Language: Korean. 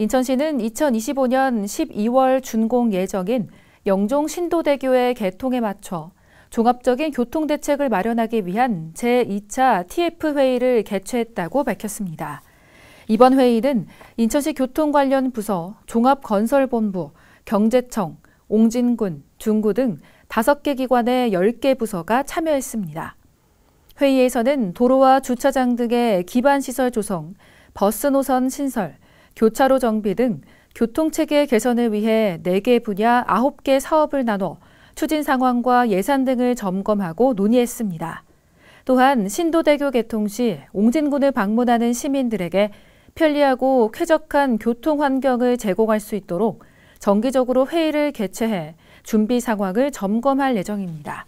인천시는 2025년 12월 준공 예정인 영종 신도대교의 개통에 맞춰 종합적인 교통대책을 마련하기 위한 제2차 TF회의를 개최했다고 밝혔습니다. 이번 회의는 인천시 교통 관련 부서, 종합건설본부, 경제청, 옹진군, 중구 등 5개 기관의 10개 부서가 참여했습니다. 회의에서는 도로와 주차장 등의 기반시설 조성, 버스 노선 신설, 교차로 정비 등 교통체계 개선을 위해 4개 분야 9개 사업을 나눠 추진 상황과 예산 등을 점검하고 논의했습니다. 또한 신도대교 개통 시 옹진군을 방문하는 시민들에게 편리하고 쾌적한 교통 환경을 제공할 수 있도록 정기적으로 회의를 개최해 준비 상황을 점검할 예정입니다.